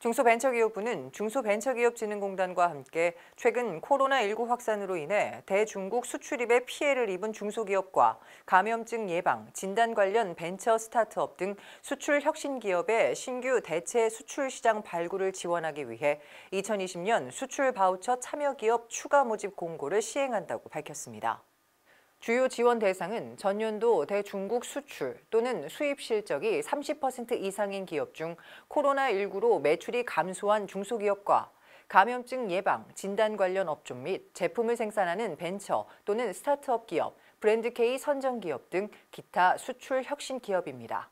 중소벤처기업부는 중소벤처기업진흥공단과 함께 최근 코로나19 확산으로 인해 대중국 수출입에 피해를 입은 중소기업과 감염증 예방, 진단 관련 벤처 스타트업 등 수출 혁신 기업의 신규 대체 수출 시장 발굴을 지원하기 위해 2020년 수출 바우처 참여 기업 추가 모집 공고를 시행한다고 밝혔습니다. 주요 지원 대상은 전년도 대중국 수출 또는 수입 실적이 30% 이상인 기업 중 코로나19로 매출이 감소한 중소기업과 감염증 예방, 진단 관련 업종 및 제품을 생산하는 벤처 또는 스타트업 기업, 브랜드 K 선정 기업 등 기타 수출 혁신 기업입니다.